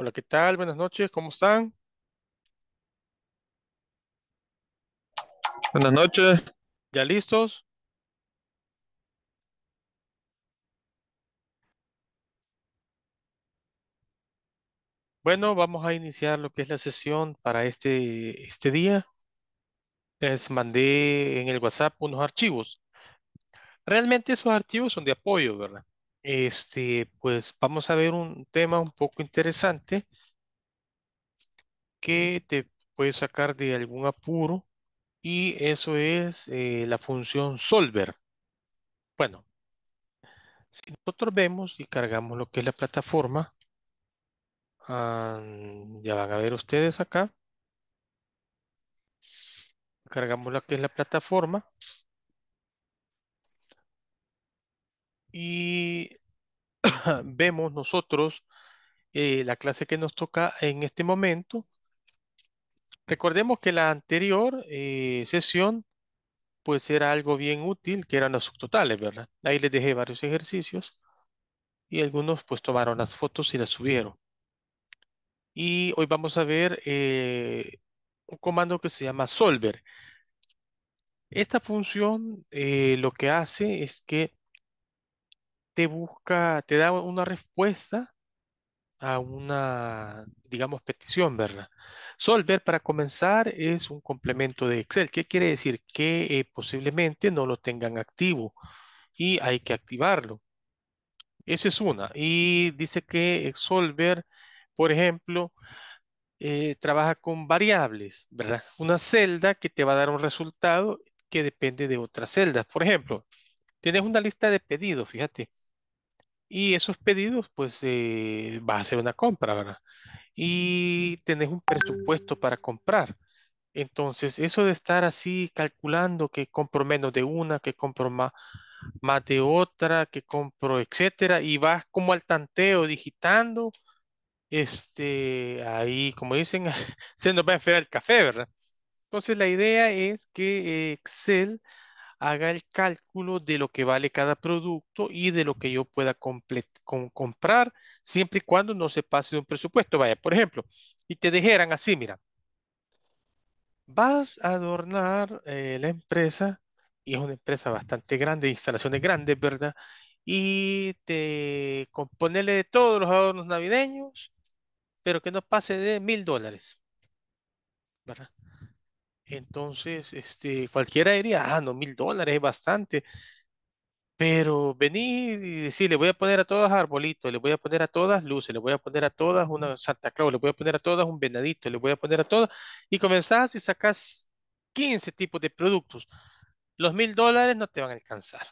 Hola, ¿qué tal? Buenas noches, ¿cómo están? Buenas noches. ¿Ya listos? Bueno, vamos a iniciar lo que es la sesión para este, este día. Les mandé en el WhatsApp unos archivos. Realmente esos archivos son de apoyo, ¿verdad? Este, pues vamos a ver un tema un poco interesante que te puede sacar de algún apuro y eso es eh, la función solver. Bueno, si nosotros vemos y cargamos lo que es la plataforma, ya van a ver ustedes acá. Cargamos lo que es la plataforma. y vemos nosotros eh, la clase que nos toca en este momento. Recordemos que la anterior eh, sesión pues era algo bien útil, que eran los subtotales, ¿verdad? Ahí les dejé varios ejercicios y algunos pues tomaron las fotos y las subieron. Y hoy vamos a ver eh, un comando que se llama solver. Esta función lo que hace es que te busca, te da una respuesta a una, digamos, petición, ¿verdad? Solver, para comenzar, es un complemento de Excel. ¿Qué quiere decir? Que eh, posiblemente no lo tengan activo y hay que activarlo. Esa es una. Y dice que Solver, por ejemplo, eh, trabaja con variables, ¿verdad? Una celda que te va a dar un resultado que depende de otras celdas. Por ejemplo, tienes una lista de pedidos, fíjate. Y esos pedidos, pues va eh, vas a hacer una compra, ¿verdad? Y tenés un presupuesto para comprar. Entonces, eso de estar así calculando que compro menos de una, que compro más, más de otra, que compro, etcétera, y vas como al tanteo, digitando, este, ahí, como dicen, se nos va a enfriar el café, ¿verdad? Entonces, la idea es que eh, Excel haga el cálculo de lo que vale cada producto y de lo que yo pueda comprar, siempre y cuando no se pase de un presupuesto. Vaya, por ejemplo, y te dijeran así, mira, vas a adornar eh, la empresa, y es una empresa bastante grande, instalaciones grandes, ¿verdad? Y te componerle de todos los adornos navideños, pero que no pase de mil dólares, ¿verdad? Entonces, este, cualquiera diría, ah, no, mil dólares es bastante. Pero venir y decir, le voy a poner a todas arbolitos, le voy a poner a todas luces, le voy a poner a todas una Santa Claus, le voy a poner a todas un venadito, le voy a poner a todas. Y comenzás y sacás 15 tipos de productos. Los mil dólares no te van a alcanzar.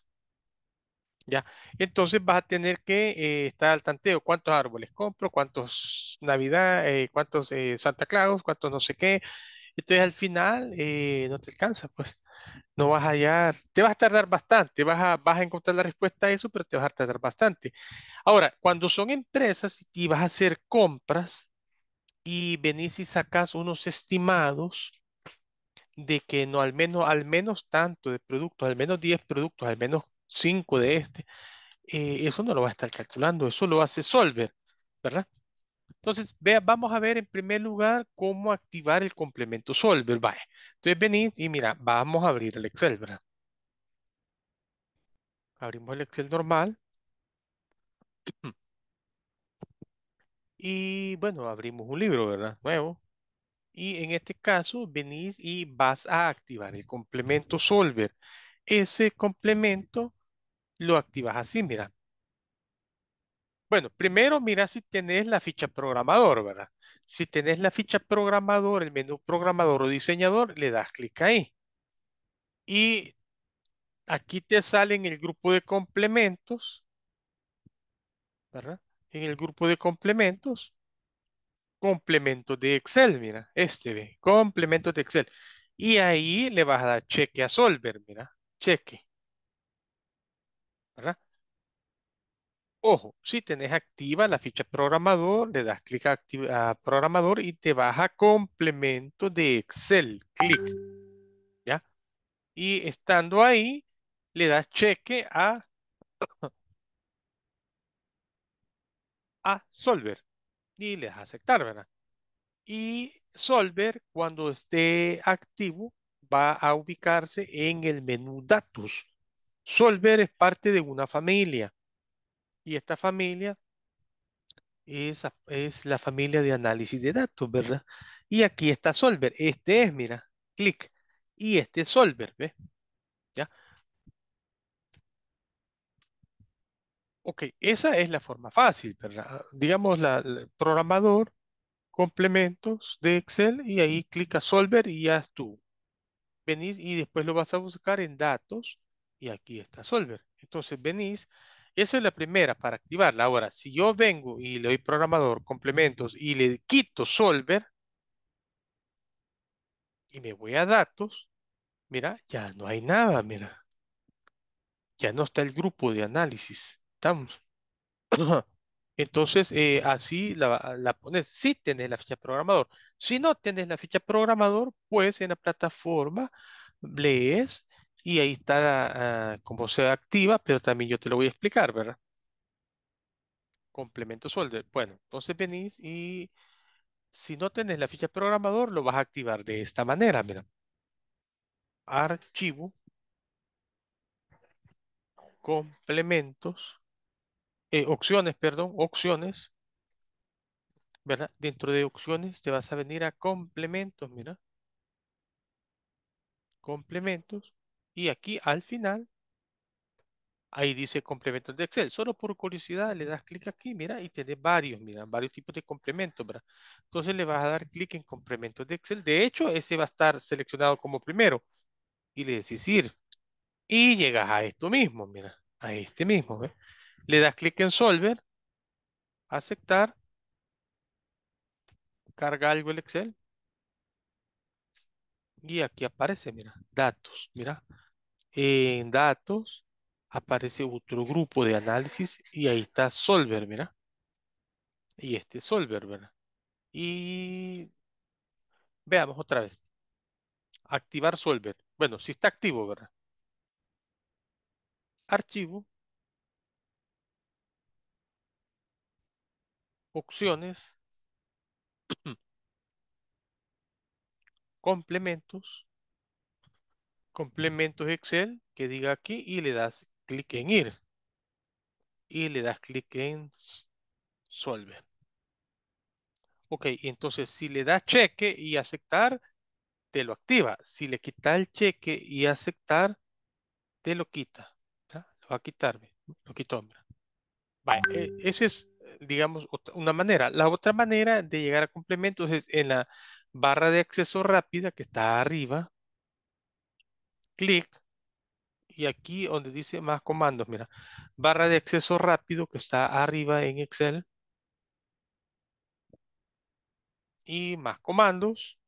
¿Ya? Entonces vas a tener que eh, estar al tanteo. ¿Cuántos árboles compro? ¿Cuántos Navidad? Eh, ¿Cuántos eh, Santa Claus? ¿Cuántos no sé qué? Entonces al final eh, no te alcanza, pues no vas a hallar, te vas a tardar bastante, vas a, vas a encontrar la respuesta a eso, pero te vas a tardar bastante. Ahora, cuando son empresas y vas a hacer compras y venís y sacas unos estimados de que no al menos, al menos tanto de productos, al menos 10 productos, al menos 5 de este, eh, eso no lo va a estar calculando, eso lo hace Solver, ¿verdad? Entonces, vea, vamos a ver en primer lugar cómo activar el complemento solver. Vaya. Entonces venís y mira, vamos a abrir el Excel, ¿verdad? Abrimos el Excel normal. Y bueno, abrimos un libro, ¿verdad? Nuevo. Y en este caso, venís y vas a activar el complemento solver. Ese complemento lo activas así, mira. Bueno, primero mira si tenés la ficha programador, ¿verdad? Si tenés la ficha programador, el menú programador o diseñador, le das clic ahí. Y aquí te sale en el grupo de complementos, ¿verdad? En el grupo de complementos, complementos de Excel, mira, este complemento complementos de Excel. Y ahí le vas a dar cheque a Solver, mira, cheque. ¿Verdad? Ojo, si tenés activa la ficha programador, le das clic a, programador y te baja complemento de Excel, clic. ¿Ya? Y estando ahí, le das cheque a, a Solver y le das a aceptar, ¿verdad? Y Solver, cuando esté activo, va a ubicarse en el menú datos. Solver es parte de una familia y esta familia es, es la familia de análisis de datos, ¿verdad? Y aquí está Solver. Este es, mira, clic. Y este es Solver, ¿ves? ¿Ya? Ok, esa es la forma fácil, ¿verdad? Digamos, la, programador, complementos de Excel y ahí clica Solver y ya tú. Venís y después lo vas a buscar en datos y aquí está Solver. Entonces venís esa es la primera para activarla. Ahora, si yo vengo y le doy programador, complementos y le quito solver y me voy a datos, mira, ya no hay nada, mira. Ya no está el grupo de análisis. Estamos. Entonces, eh, así la, pones. Si tienes la ficha programador. Si no tenés la ficha programador, pues en la plataforma lees y ahí está ah, como se activa, pero también yo te lo voy a explicar, ¿verdad? Complemento solder. Bueno, entonces venís y si no tenés la ficha programador, lo vas a activar de esta manera, mira. Archivo, complementos, eh, opciones, perdón, opciones, ¿verdad? Dentro de opciones te vas a venir a complementos, mira. Complementos y aquí al final, ahí dice complementos de Excel. Solo por curiosidad le das clic aquí, mira, y tenés varios, mira, varios tipos de complementos, Entonces le vas a dar clic en complementos de Excel. De hecho, ese va a estar seleccionado como primero. Y le decís ir. Y llegas a esto mismo, mira, a este mismo, ¿eh? Le das clic en Solver, aceptar, carga algo el Excel, y aquí aparece, mira, datos, mira, en datos aparece otro grupo de análisis y ahí está Solver, ¿verdad? Y este Solver, ¿verdad? Y veamos otra vez. Activar Solver. Bueno, si está activo, ¿verdad? Archivo. Opciones. complementos complementos Excel que diga aquí y le das clic en ir. Y le das clic en solver. Ok, entonces si le das cheque y aceptar, te lo activa. Si le quita el cheque y aceptar, te lo quita. Lo va a quitar, lo quitó. hombre esa es, digamos, una manera. La otra manera de llegar a complementos es en la barra de acceso rápida que está arriba clic y aquí donde dice más comandos, mira, barra de acceso rápido que está arriba en Excel y más comandos.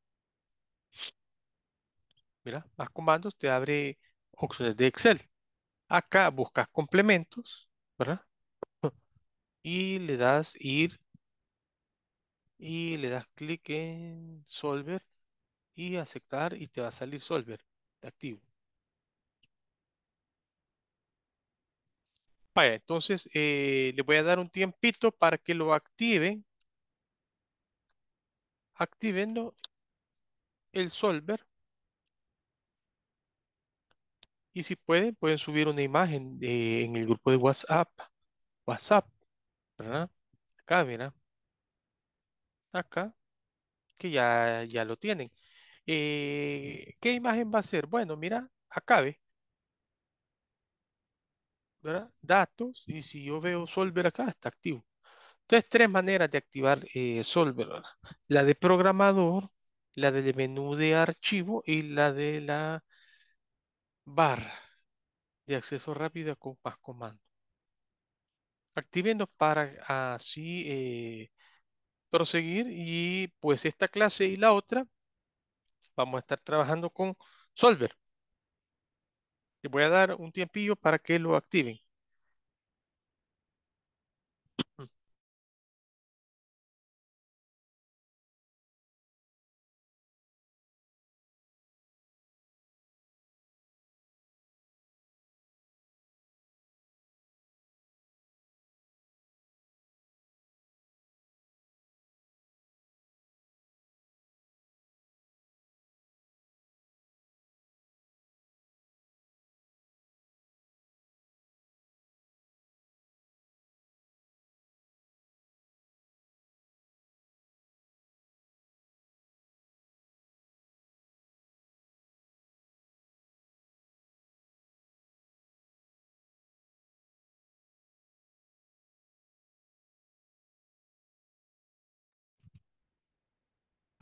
Mira, más comandos te abre opciones de Excel. Acá buscas complementos, ¿verdad? Y le das ir y le das clic en Solver y aceptar y te va a salir Solver activo. Entonces, les eh, le voy a dar un tiempito para que lo activen. Activenlo el solver. Y si pueden, pueden subir una imagen eh, en el grupo de WhatsApp. WhatsApp, ¿verdad? Acá, mira. Acá, que ya, ya lo tienen. Eh, ¿Qué imagen va a ser? Bueno, mira, acá ve datos, y si yo veo Solver acá, está activo. Entonces, tres maneras de activar eh, Solver, La de programador, la del menú de archivo y la de la barra de acceso rápido con más comando. Activenos para así eh, proseguir y pues esta clase y la otra vamos a estar trabajando con Solver. Les voy a dar un tiempillo para que lo activen.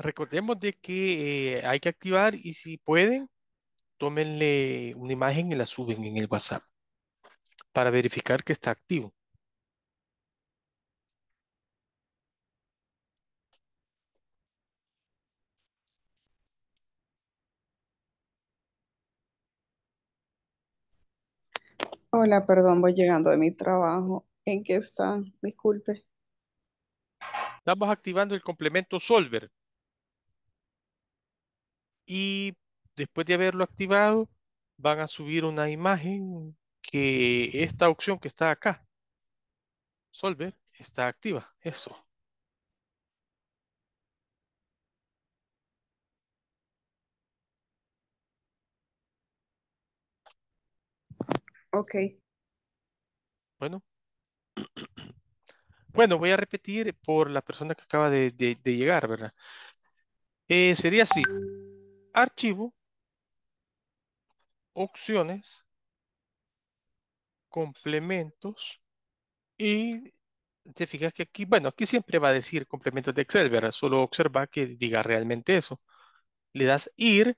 recordemos de que eh, hay que activar y si pueden, tómenle una imagen y la suben en el WhatsApp para verificar que está activo. Hola, perdón, voy llegando de mi trabajo. ¿En qué están? Disculpe. Estamos activando el complemento Solver y después de haberlo activado van a subir una imagen que esta opción que está acá, Solver, está activa. Eso. Ok. Bueno. Bueno, voy a repetir por la persona que acaba de, llegar, ¿verdad? Eh, sería así archivo, opciones, complementos y te fijas que aquí, bueno, aquí siempre va a decir complementos de Excel, ¿verdad? Solo observa que diga realmente eso. Le das ir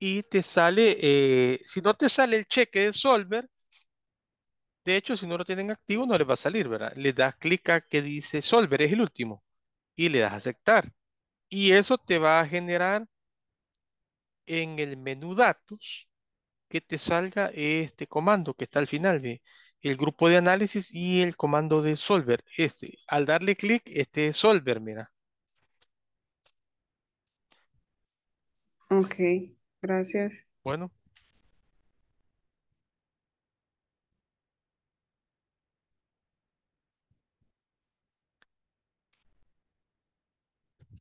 y te sale, eh, si no te sale el cheque de Solver, de hecho, si no lo tienen activo, no les va a salir, ¿verdad? Le das clic a que dice Solver, es el último, y le das aceptar. Y eso te va a generar en el menú datos que te salga este comando que está al final, ¿ve? el grupo de análisis y el comando de solver. Este, al darle clic, este es solver, mira. Ok, gracias. Bueno.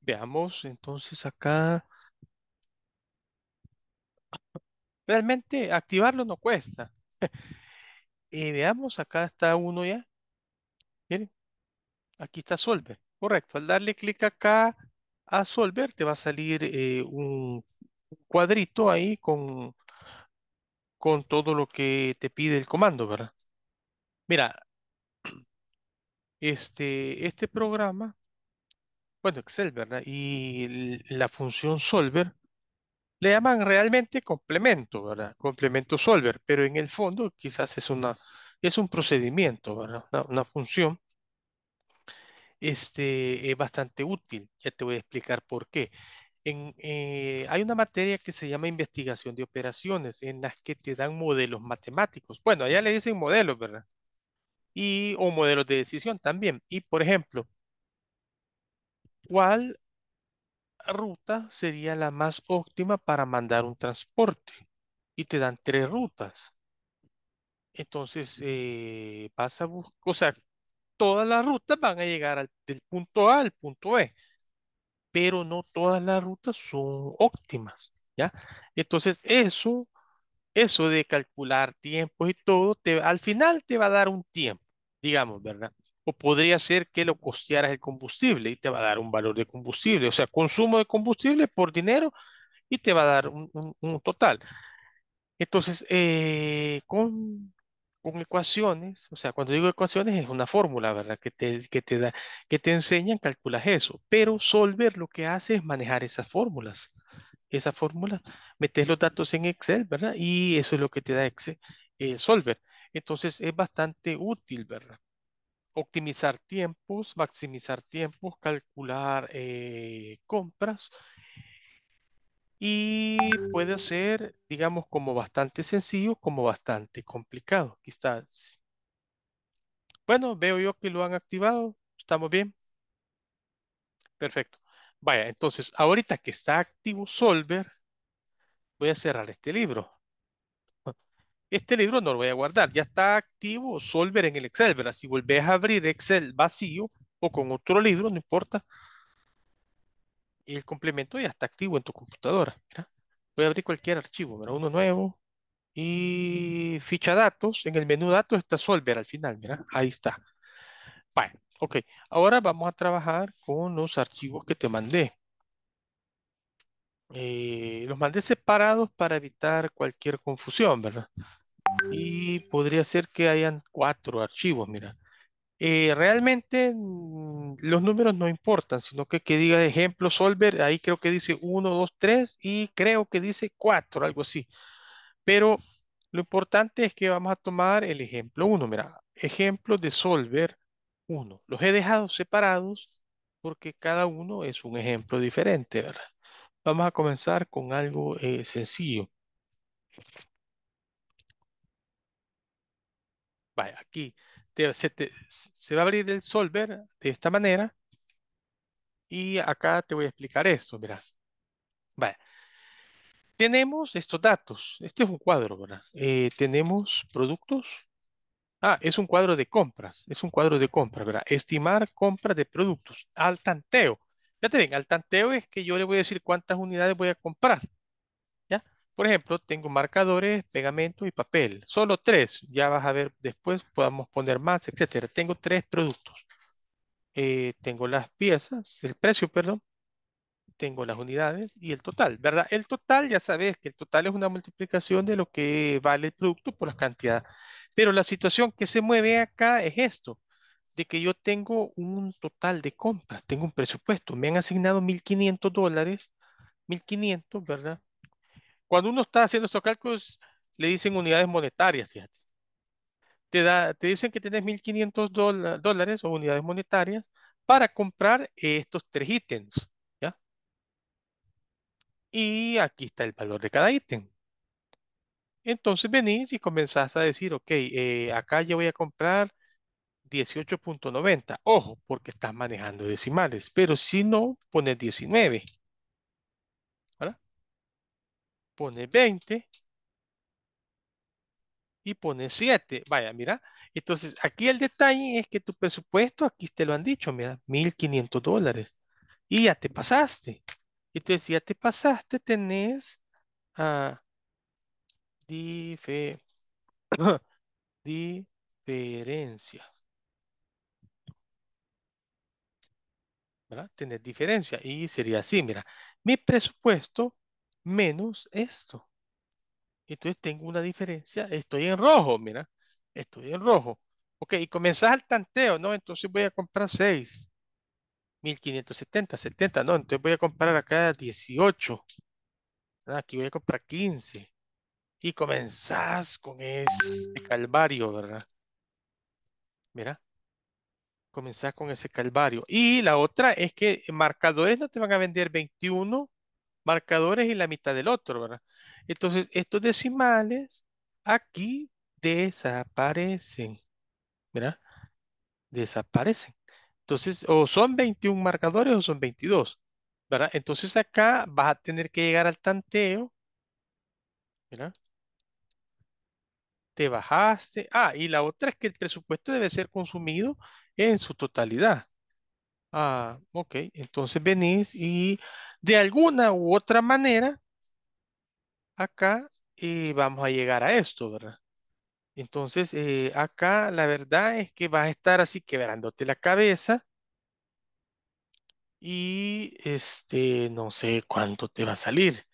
Veamos entonces acá. Realmente activarlo no cuesta. y veamos, acá está uno ya. Miren, aquí está Solver. Correcto, al darle clic acá a Solver te va a salir eh, un cuadrito ahí con, con todo lo que te pide el comando, ¿verdad? Mira, este, este programa, bueno, Excel, ¿verdad? Y la función Solver le llaman realmente complemento, ¿verdad? Complemento solver, pero en el fondo quizás es una, es un procedimiento, ¿verdad? Una, función este, es bastante útil. Ya te voy a explicar por qué. Eh, hay una materia que se llama investigación de operaciones, en las que te dan modelos matemáticos. Bueno, allá le dicen modelos, ¿verdad? Y, o modelos de decisión también. Y, por ejemplo, ¿cuál ruta sería la más óptima para mandar un transporte. Y te dan tres rutas. Entonces, eh, vas a buscar, o sea, todas las rutas van a llegar al, del punto A al punto B, pero no todas las rutas son óptimas, ¿ya? Entonces, eso, eso de calcular tiempos y todo, te, al final te va a dar un tiempo, digamos, ¿verdad? o podría ser que lo costearas el combustible y te va a dar un valor de combustible, o sea, consumo de combustible por dinero y te va a dar un, total. Entonces, eh, con, con, ecuaciones, o sea, cuando digo ecuaciones es una fórmula, ¿verdad? Que te, da, que te enseñan, calculas eso, pero Solver lo que hace es manejar esas fórmulas. Esa fórmula, metes los datos en Excel, ¿verdad? Y eso es lo que te da Excel, eh, Solver. Entonces es bastante útil, ¿verdad? optimizar tiempos, maximizar tiempos, calcular eh, compras. Y puede ser, digamos, como bastante sencillo, como bastante complicado, quizás. Bueno, veo yo que lo han activado. ¿Estamos bien? Perfecto. Vaya, entonces, ahorita que está activo Solver, voy a cerrar este libro. Este libro no lo voy a guardar, ya está activo Solver en el Excel, ¿verdad? Si volvés a abrir Excel vacío o con otro libro, no importa, el complemento ya está activo en tu computadora, ¿verdad? Voy a abrir cualquier archivo, ¿verdad? Uno nuevo y ficha datos, en el menú datos está Solver al final, ¿verdad? Ahí está. Bueno, ok, ahora vamos a trabajar con los archivos que te mandé. Eh, los mandé separados para evitar cualquier confusión, ¿verdad? Y podría ser que hayan cuatro archivos, mira. Eh, realmente mm, los números no importan, sino que que diga ejemplo solver, ahí creo que dice 1, 2, 3 y creo que dice 4, algo así. Pero lo importante es que vamos a tomar el ejemplo 1, mira, ejemplo de solver 1. Los he dejado separados porque cada uno es un ejemplo diferente, ¿verdad? Vamos a comenzar con algo eh, sencillo. Vaya, aquí se, va a abrir el solver de esta manera. Y acá te voy a explicar esto, mira. Vaya. Tenemos estos datos. Este es un cuadro, ¿verdad? Eh, tenemos productos. Ah, es un cuadro de compras. Es un cuadro de compras, ¿verdad? Estimar compras de productos al tanteo. Ya te ven, al tanteo es que yo le voy a decir cuántas unidades voy a comprar. ¿Ya? Por ejemplo, tengo marcadores, pegamento y papel. Solo tres. Ya vas a ver después, podamos poner más, etcétera. Tengo tres productos. Eh, tengo las piezas, el precio, perdón. Tengo las unidades y el total, ¿verdad? El total, ya sabes que el total es una multiplicación de lo que vale el producto por la cantidad. Pero la situación que se mueve acá es esto de que yo tengo un total de compras, tengo un presupuesto, me han asignado 1.500 dólares, 1.500, ¿verdad? Cuando uno está haciendo estos cálculos, le dicen unidades monetarias, fíjate. Te, da, te dicen que tenés 1.500 dólares o unidades monetarias para comprar estos tres ítems, ¿ya? Y aquí está el valor de cada ítem. Entonces venís y comenzás a decir, ok, eh, acá yo voy a comprar 18.90. Ojo, porque estás manejando decimales, pero si no, pones 19. ¿Verdad? Pone 20 y pone 7. Vaya, mira. Entonces, aquí el detalle es que tu presupuesto, aquí te lo han dicho, mira, 1.500 dólares. Y ya te pasaste. Entonces, si ya te pasaste, tenés a ah, diferencia. ¿verdad? Tener diferencia. Y sería así, mira, mi presupuesto menos esto. Entonces tengo una diferencia, estoy en rojo, mira, estoy en rojo. Ok, y comenzás al tanteo, ¿no? Entonces voy a comprar 6. 1570, 70, ¿no? Entonces voy a comprar acá 18. Aquí voy a comprar 15. Y comenzás con ese calvario, ¿verdad? Mira, comenzar con ese calvario. Y la otra es que marcadores no te van a vender 21 marcadores y la mitad del otro, ¿verdad? Entonces, estos decimales aquí desaparecen, ¿verdad? Desaparecen. Entonces, o son 21 marcadores o son 22, ¿verdad? Entonces acá vas a tener que llegar al tanteo, ¿verdad? Te bajaste. Ah, y la otra es que el presupuesto debe ser consumido en su totalidad. Ah, ok, entonces venís y de alguna u otra manera, acá y eh, vamos a llegar a esto, ¿verdad? Entonces, eh, acá la verdad es que vas a estar así quebrándote la cabeza y este, no sé cuánto te va a salir,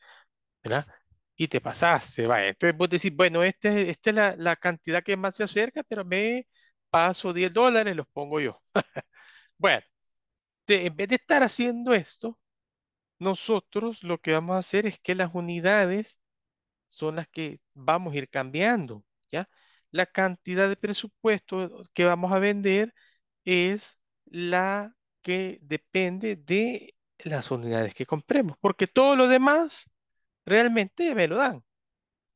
¿verdad? Y te pasaste, vaya. Entonces vos decís, bueno, este, esta es la, la, cantidad que más se acerca, pero me paso 10 dólares, los pongo yo. bueno, en vez de estar haciendo esto, nosotros lo que vamos a hacer es que las unidades son las que vamos a ir cambiando, ¿ya? La cantidad de presupuesto que vamos a vender es la que depende de las unidades que compremos, porque todo lo demás realmente me lo dan.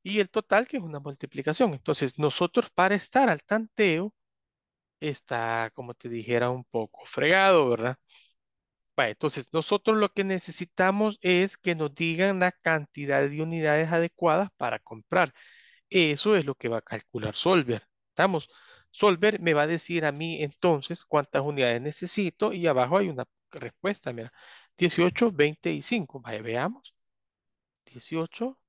Y el total que es una multiplicación. Entonces, nosotros para estar al tanteo, está, como te dijera, un poco fregado, ¿verdad? entonces, nosotros lo que necesitamos es que nos digan la cantidad de unidades adecuadas para comprar. Eso es lo que va a calcular Solver. ¿Estamos? Solver me va a decir a mí entonces cuántas unidades necesito y abajo hay una respuesta, mira. 18, 20 y 5. veamos. 18,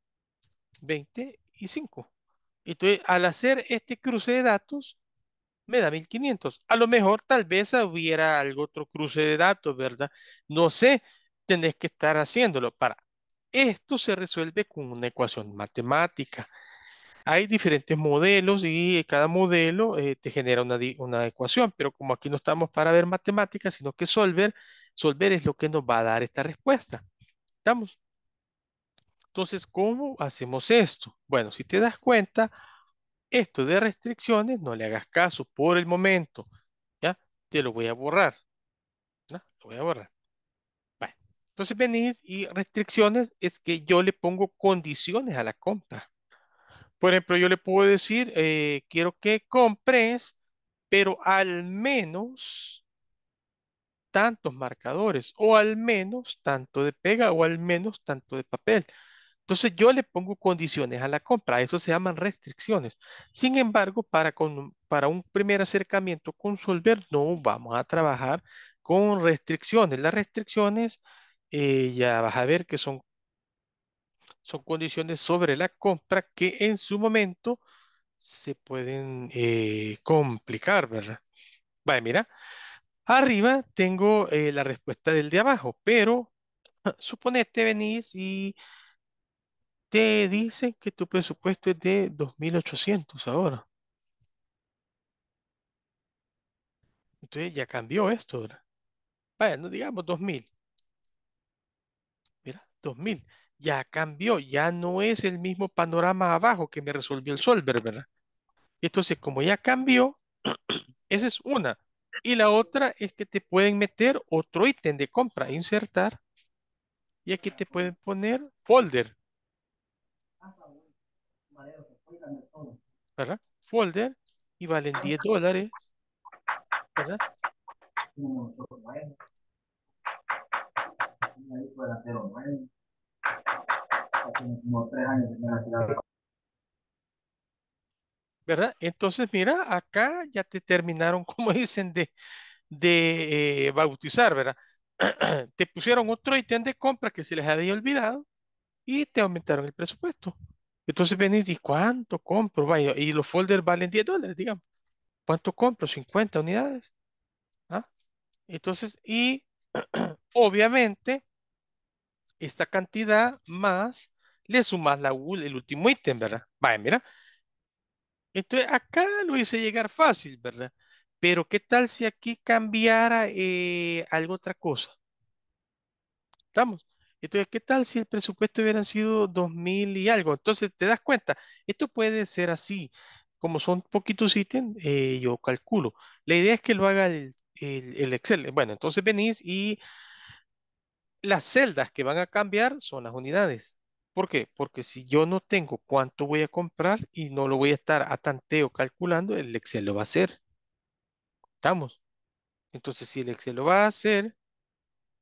20 y 5. Entonces, al hacer este cruce de datos, me da 1500. A lo mejor tal vez hubiera algo otro cruce de datos, ¿verdad? No sé, tenés que estar haciéndolo. Para esto se resuelve con una ecuación matemática. Hay diferentes modelos y cada modelo eh, te genera una, una, ecuación, pero como aquí no estamos para ver matemáticas, sino que solver, solver es lo que nos va a dar esta respuesta. ¿Estamos? Entonces, ¿cómo hacemos esto? Bueno, si te das cuenta, esto de restricciones, no le hagas caso por el momento. ¿Ya? Te lo voy a borrar. ¿no? Lo voy a borrar. Entonces venís y restricciones es que yo le pongo condiciones a la compra. Por ejemplo, yo le puedo decir, eh, quiero que compres, pero al menos tantos marcadores, o al menos tanto de pega, o al menos tanto de papel. Entonces yo le pongo condiciones a la compra, eso se llaman restricciones. Sin embargo, para, para un primer acercamiento con Solver no vamos a trabajar con restricciones. Las restricciones eh, ya vas a ver que son, son condiciones sobre la compra que en su momento se pueden eh, complicar, ¿verdad? Vaya, mira, arriba tengo eh, la respuesta del de abajo, pero ah, suponete venís y te dicen que tu presupuesto es de 2.800 ahora. Entonces ya cambió esto, ¿verdad? Vaya, no digamos 2.000. Mira, 2.000. Ya cambió, ya no es el mismo panorama abajo que me resolvió el solver, ¿verdad? Entonces, como ya cambió, esa es una. Y la otra es que te pueden meter otro ítem de compra, insertar. Y aquí te pueden poner folder. ¿verdad? Folder y valen 10 dólares, ¿verdad? ¿Verdad? Entonces, mira, acá ya te terminaron, como dicen, de, de eh, bautizar, ¿verdad? te pusieron otro ítem de compra que se les había olvidado y te aumentaron el presupuesto. Entonces venís y ¿cuánto compro? Vaya, y los folders valen 10 dólares, digamos. ¿Cuánto compro? 50 unidades. ¿ah? Entonces, y obviamente, esta cantidad más le sumas la, el último ítem, ¿verdad? Vaya, mira. Entonces, acá lo hice llegar fácil, ¿verdad? Pero, ¿qué tal si aquí cambiara eh, algo otra cosa? ¿Estamos? Entonces, ¿qué tal si el presupuesto hubiera sido 2000 y algo? Entonces, te das cuenta, esto puede ser así. Como son poquitos ítems, eh, yo calculo. La idea es que lo haga el, el Excel. Bueno, entonces venís y las celdas que van a cambiar son las unidades. ¿Por qué? Porque si yo no tengo cuánto voy a comprar y no lo voy a estar a tanteo calculando, el Excel lo va a hacer. ¿Estamos? Entonces, si el Excel lo va a hacer,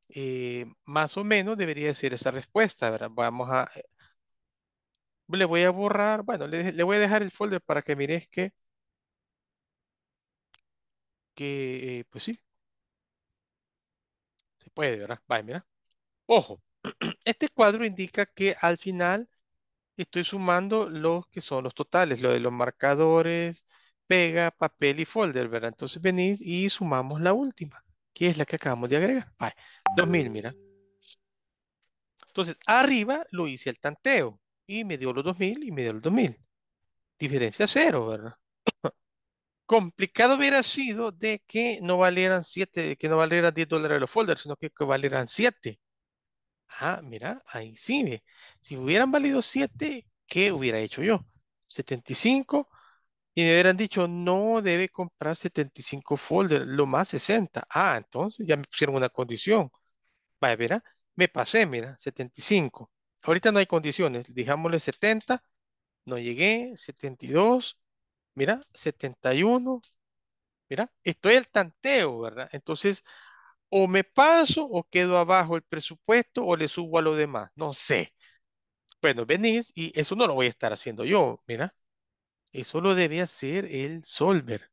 eh, más o menos debería ser esa respuesta, ¿verdad? Vamos a... Eh, le voy a borrar, bueno, le, voy a dejar el folder para que mires que... Que, eh, pues sí. Se puede, ¿verdad? Vaya, mira. Ojo, este cuadro indica que al final estoy sumando los que son los totales, lo de los marcadores, pega, papel y folder, ¿verdad? Entonces venís y sumamos la última. ¿Qué es la que acabamos de agregar. 2000, mira. Entonces, arriba lo hice el tanteo y me dio los 2000 y me dio los 2000. Diferencia cero, ¿verdad? Complicado hubiera sido de que no valieran 7, que no valieran 10 dólares los folders, sino que, que valieran 7. Ah, mira, ahí sí. Si hubieran valido 7, ¿qué hubiera hecho yo? 75 y me hubieran dicho, no debe comprar 75 folders, lo más 60. Ah, entonces ya me pusieron una condición. Vaya, verá, me pasé, mira, 75. Ahorita no hay condiciones, dijámosle 70, no llegué, 72, mira, 71. Mira, estoy al tanteo, ¿verdad? Entonces, o me paso o quedo abajo el presupuesto o le subo a lo demás, no sé. Bueno, venís y eso no lo voy a estar haciendo yo, mira. Eso lo debe hacer el solver.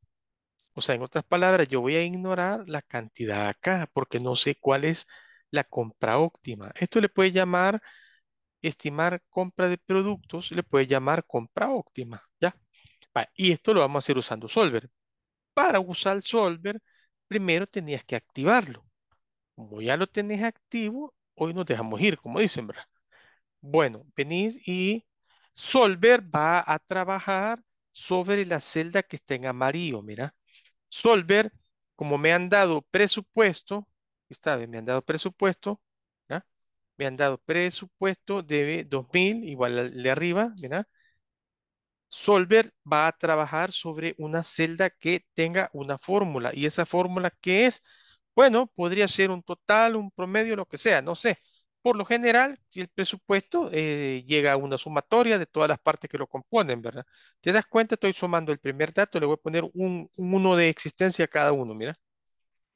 O sea, en otras palabras, yo voy a ignorar la cantidad acá porque no sé cuál es la compra óptima. Esto le puede llamar estimar compra de productos, le puede llamar compra óptima, ¿ya? Y esto lo vamos a hacer usando Solver. Para usar Solver, primero tenías que activarlo. Como ya lo tenés activo, hoy nos dejamos ir, como dicen, ¿verdad? Bueno, venís y Solver va a trabajar sobre la celda que está en amarillo, mira. Solver, como me han dado presupuesto, está bien me han dado presupuesto, me han dado presupuesto de 2000, igual de arriba, mira. Solver va a trabajar sobre una celda que tenga una fórmula. ¿Y esa fórmula qué es? Bueno, podría ser un total, un promedio, lo que sea, no sé. Por lo general, el presupuesto eh, llega a una sumatoria de todas las partes que lo componen, ¿verdad? Te das cuenta, estoy sumando el primer dato, le voy a poner un, un uno de existencia a cada uno, mira.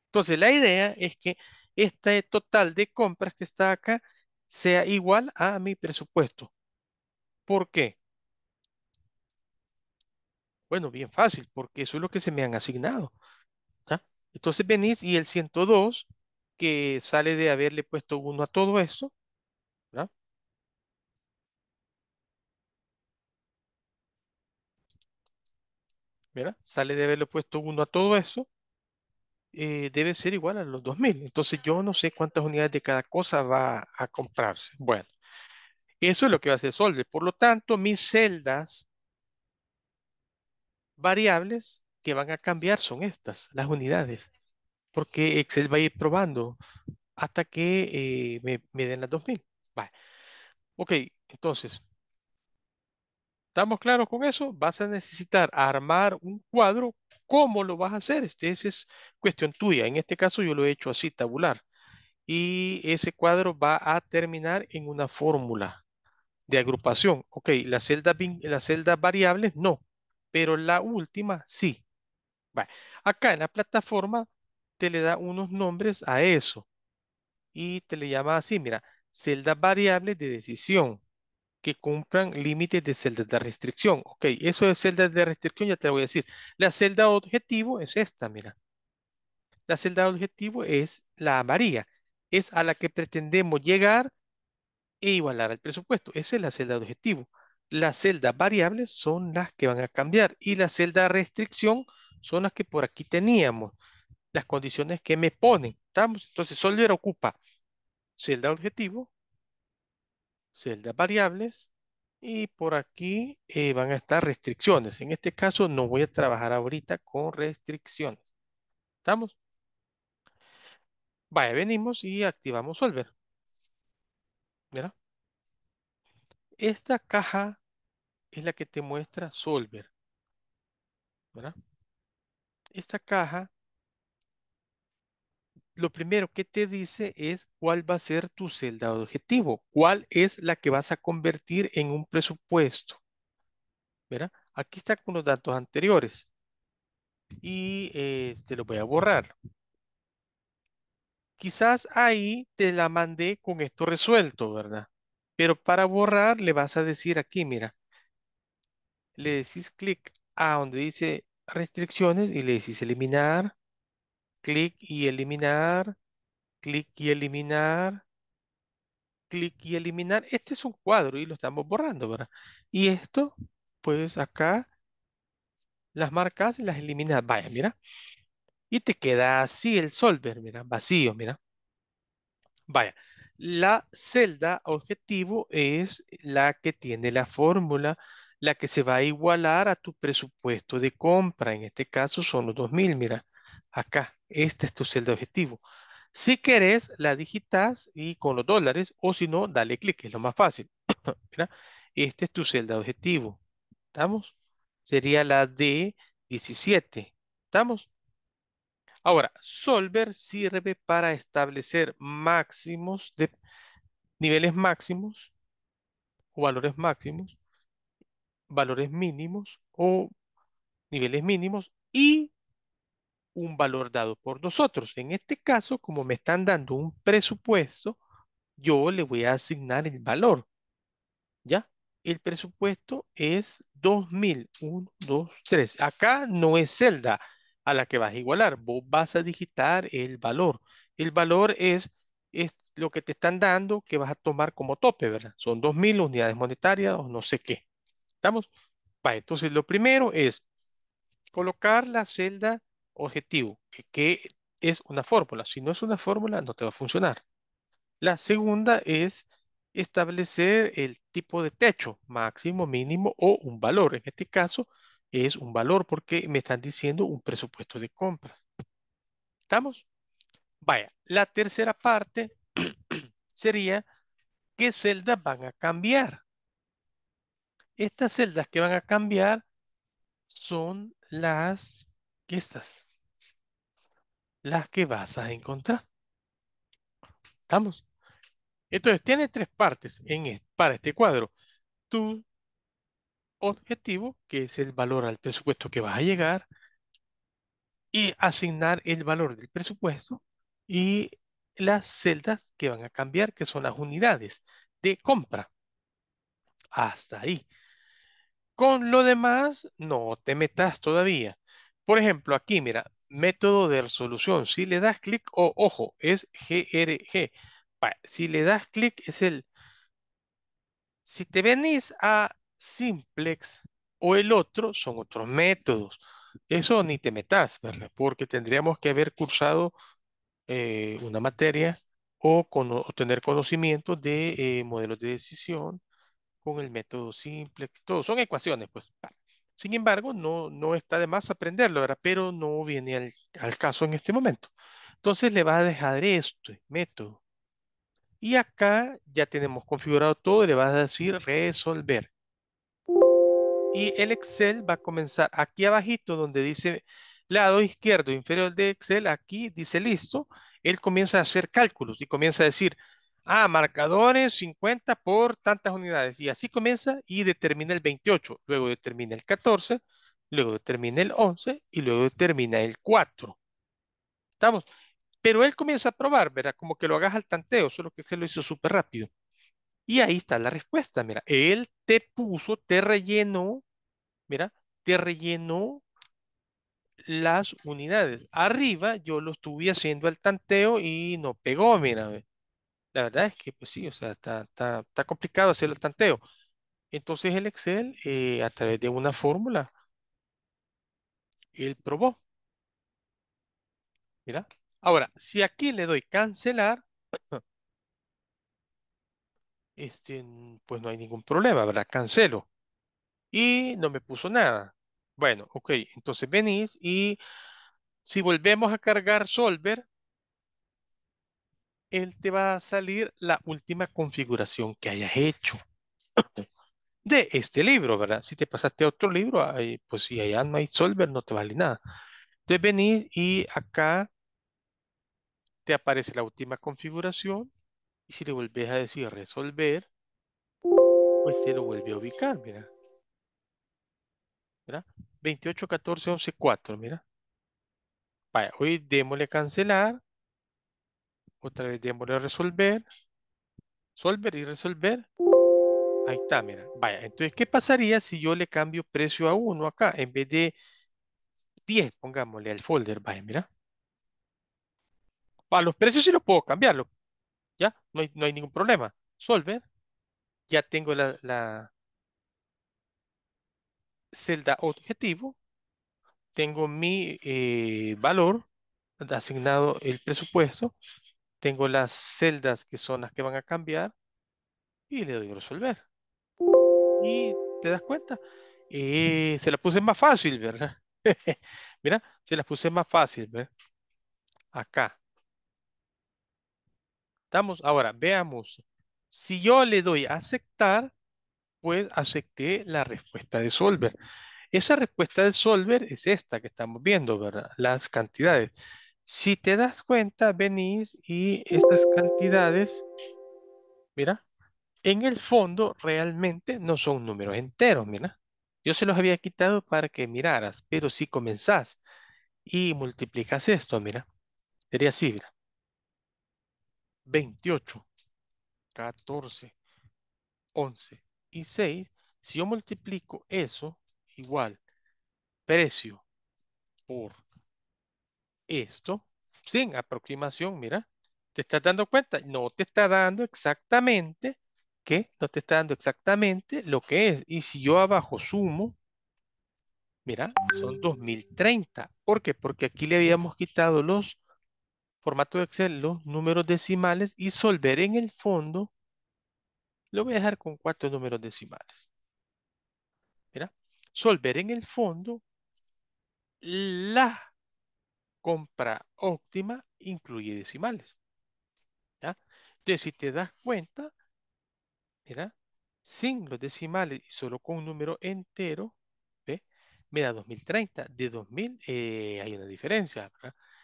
Entonces, la idea es que este total de compras que está acá sea igual a mi presupuesto. ¿Por qué? Bueno, bien fácil, porque eso es lo que se me han asignado. Entonces venís y el 102 que sale de haberle puesto uno a todo eso ¿verdad? Sale de haberle puesto uno a todo eso, eh, debe ser igual a los 2000. Entonces yo no sé cuántas unidades de cada cosa va a comprarse. Bueno, eso es lo que va a ser Por lo tanto, mis celdas variables que van a cambiar son estas, las unidades porque Excel va a ir probando hasta que eh, me, den las 2000. Vale. Ok, entonces, ¿estamos claros con eso? Vas a necesitar armar un cuadro. ¿Cómo lo vas a hacer? Esa este es cuestión tuya. En este caso yo lo he hecho así, tabular. Y ese cuadro va a terminar en una fórmula de agrupación. Ok, la celda las celdas variables no, pero la última sí. Vale. Acá en la plataforma te le da unos nombres a eso y te le llama así, mira, celdas variables de decisión que cumplan límites de celdas de restricción. Ok, eso es celdas de restricción ya te lo voy a decir. La celda objetivo es esta, mira. La celda objetivo es la amarilla. Es a la que pretendemos llegar e igualar el presupuesto. Esa es la celda objetivo. Las celdas variables son las que van a cambiar y la celda restricción son las que por aquí teníamos las condiciones que me ponen. ¿Estamos? Entonces, Solver ocupa celda objetivo, celda variables, y por aquí eh, van a estar restricciones. En este caso, no voy a trabajar ahorita con restricciones. ¿Estamos? Vaya, venimos y activamos Solver. ¿Verdad? Esta caja es la que te muestra Solver. ¿Verdad? Esta caja lo primero que te dice es cuál va a ser tu celda de objetivo, cuál es la que vas a convertir en un presupuesto. ¿Verdad? Aquí está con los datos anteriores. Y eh, te lo voy a borrar. Quizás ahí te la mandé con esto resuelto, ¿verdad? Pero para borrar le vas a decir aquí, mira, le decís clic a donde dice restricciones y le decís eliminar clic y eliminar, clic y eliminar, clic y eliminar. Este es un cuadro y lo estamos borrando, ¿verdad? Y esto, pues acá las marcas y las eliminas. Vaya, mira. Y te queda así el solver, mira, vacío, mira. Vaya, la celda objetivo es la que tiene la fórmula, la que se va a igualar a tu presupuesto de compra. En este caso son los 2000, mira, acá. Este es tu celda objetivo. Si querés, la digitas y con los dólares, o si no, dale clic, es lo más fácil. este es tu celda objetivo. ¿Estamos? Sería la D17. ¿Estamos? Ahora, solver sirve para establecer máximos de niveles máximos o valores máximos, valores mínimos o niveles mínimos y un valor dado por nosotros. En este caso, como me están dando un presupuesto, yo le voy a asignar el valor. ¿Ya? El presupuesto es 2000. 1, dos, tres. Acá no es celda a la que vas a igualar. Vos vas a digitar el valor. El valor es, es lo que te están dando que vas a tomar como tope, ¿verdad? Son 2000 unidades monetarias o no sé qué. ¿Estamos? entonces lo primero es colocar la celda objetivo, que es una fórmula. Si no es una fórmula, no te va a funcionar. La segunda es establecer el tipo de techo, máximo, mínimo o un valor. En este caso es un valor porque me están diciendo un presupuesto de compras. ¿Estamos? Vaya, la tercera parte sería qué celdas van a cambiar. Estas celdas que van a cambiar son las que estas las que vas a encontrar. ¿Estamos? Entonces, tiene tres partes en este, para este cuadro. Tu objetivo, que es el valor al presupuesto que vas a llegar, y asignar el valor del presupuesto y las celdas que van a cambiar, que son las unidades de compra. Hasta ahí. Con lo demás, no te metas todavía. Por ejemplo, aquí mira, método de resolución. Si le das clic, o ojo, es GRG. Si le das clic es el... Si te venís a simplex o el otro, son otros métodos. Eso ni te metas, ¿verdad? Porque tendríamos que haber cursado eh, una materia o, tener conocimiento de eh, modelos de decisión con el método Simplex. Todo son ecuaciones, pues. Sin embargo, no, está de más aprenderlo, ¿verdad? Pero no viene al, caso en este momento. Entonces le va a dejar esto, método. Y acá ya tenemos configurado todo le vas a decir resolver. Y el Excel va a comenzar aquí abajito donde dice lado izquierdo inferior de Excel, aquí dice listo. Él comienza a hacer cálculos y comienza a decir Ah, marcadores 50 por tantas unidades. Y así comienza y determina el 28, luego determina el 14, luego determina el 11 y luego determina el 4. ¿Estamos? Pero él comienza a probar, ¿verdad? Como que lo hagas al tanteo, solo que se lo hizo súper rápido. Y ahí está la respuesta, mira. Él te puso, te rellenó, mira, te rellenó las unidades. Arriba yo lo estuve haciendo al tanteo y no pegó, mira la verdad es que, pues sí, o sea, está, complicado hacer el tanteo. Entonces el Excel, eh, a través de una fórmula, él probó. Mira, ahora, si aquí le doy cancelar, este, pues no hay ningún problema, ¿verdad? Cancelo. Y no me puso nada. Bueno, ok, entonces venís y si volvemos a cargar Solver, él te va a salir la última configuración que hayas hecho de este libro, ¿verdad? Si te pasaste a otro libro, pues si allá no hay solver, no te vale nada. Entonces venís y acá te aparece la última configuración y si le volvés a decir resolver, pues te lo vuelve a ubicar, mira. ¿Verdad? 28, 14, 11, 4, mira. Vaya, hoy démosle cancelar otra vez démosle a resolver. Solver y resolver. Ahí está, mira. Vaya, entonces, ¿qué pasaría si yo le cambio precio a 1 acá? En vez de 10, pongámosle al folder. Vaya, mira. Para los precios sí lo puedo cambiarlo. ¿Ya? No hay, ningún problema. Solver. Ya tengo la, celda objetivo. Tengo mi eh, valor asignado el presupuesto. Tengo las celdas que son las que van a cambiar y le doy resolver. Y te das cuenta. Eh, se la puse más fácil, ¿verdad? Mira, se las puse más fácil, ¿verdad? Acá. Estamos, ahora, veamos. Si yo le doy a aceptar, pues acepté la respuesta de Solver. Esa respuesta de Solver es esta que estamos viendo, ¿verdad? Las cantidades. Si te das cuenta, venís y estas cantidades, mira, en el fondo realmente no son números enteros, mira. Yo se los había quitado para que miraras, pero si comenzás y multiplicas esto, mira, sería así, mira. 28, 14, 11 y 6. Si yo multiplico eso, igual, precio por esto, sin aproximación, mira, ¿te estás dando cuenta? No te está dando exactamente, ¿qué? No te está dando exactamente lo que es. Y si yo abajo sumo, mira, son 2030. ¿Por qué? Porque aquí le habíamos quitado los formatos de Excel, los números decimales y solver en el fondo, lo voy a dejar con cuatro números decimales. Mira, solver en el fondo la compra óptima incluye decimales. Entonces, si te das cuenta, mira, sin los decimales y solo con un número entero, me da 2030. De 2000 eh, hay una diferencia.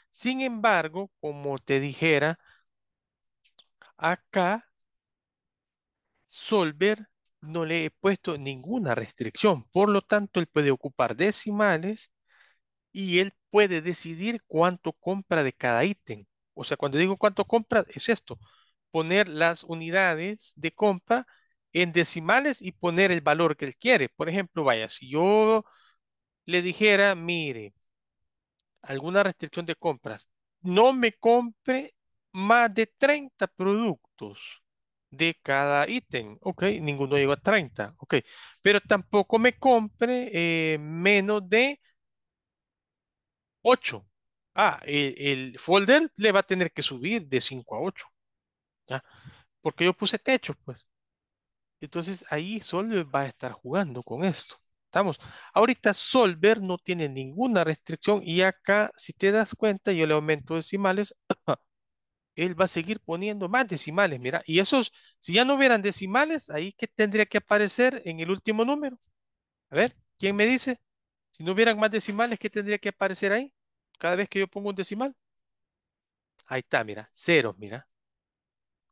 Sin embargo, como te dijera, acá Solver no le he puesto ninguna restricción. Por lo tanto, él puede ocupar decimales y él puede decidir cuánto compra de cada ítem. O sea, cuando digo cuánto compra, es esto, poner las unidades de compra en decimales y poner el valor que él quiere. Por ejemplo, vaya, si yo le dijera, mire, alguna restricción de compras, no me compre más de 30 productos de cada ítem, ok, ninguno llegó a 30, ok, pero tampoco me compre eh, menos de 8. Ah, el, folder le va a tener que subir de 5 a 8. ¿ya? Porque yo puse techo, pues. Entonces ahí Solver va a estar jugando con esto. Estamos. Ahorita Solver no tiene ninguna restricción y acá, si te das cuenta, yo le aumento decimales. él va a seguir poniendo más decimales, mira. Y esos, si ya no hubieran decimales, ahí que tendría que aparecer en el último número. A ver, ¿quién me dice? Si no hubieran más decimales, ¿qué tendría que aparecer ahí? Cada vez que yo pongo un decimal. Ahí está, mira, ceros, mira.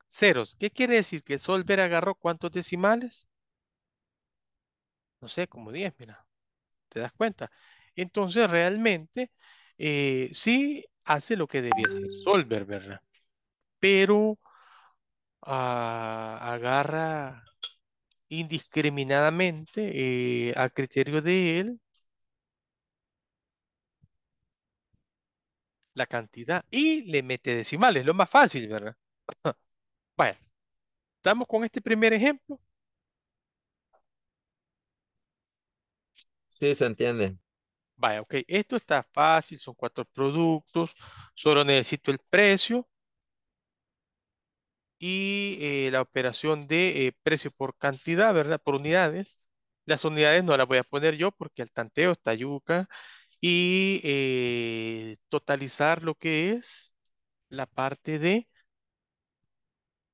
Ceros. ¿Qué quiere decir? Que Solver agarró cuántos decimales? No sé, como 10, mira. ¿Te das cuenta? Entonces, realmente, eh, sí hace lo que debía hacer Solver, ¿verdad? Pero ah, agarra indiscriminadamente al eh, a criterio de él la cantidad y le mete decimales, lo más fácil, ¿verdad? Vaya, estamos con este primer ejemplo. Sí, se entiende. Vaya, ok, esto está fácil, son cuatro productos, solo necesito el precio y eh, la operación de eh, precio por cantidad, ¿verdad? Por unidades. Las unidades no las voy a poner yo porque el tanteo está yuca y eh, totalizar lo que es la parte de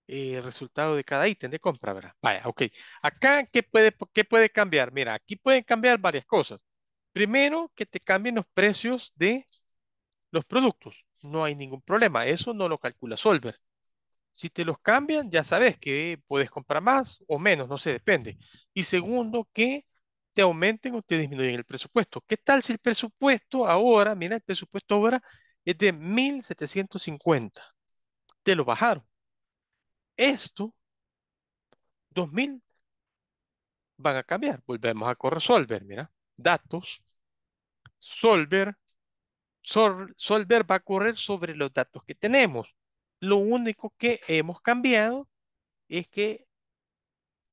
eh, resultado de cada ítem de compra, ¿verdad? Vaya, ok. Acá, ¿qué puede, ¿qué puede cambiar? Mira, aquí pueden cambiar varias cosas. Primero, que te cambien los precios de los productos. No hay ningún problema. Eso no lo calcula Solver. Si te los cambian, ya sabes que puedes comprar más o menos, no sé, depende. Y segundo, que aumenten o te disminuyen el presupuesto. ¿Qué tal si el presupuesto ahora, mira, el presupuesto ahora es de 1.750? Te lo bajaron. Esto, 2.000 van a cambiar. Volvemos a corresolver, mira. Datos, solver, solver va a correr sobre los datos que tenemos. Lo único que hemos cambiado es que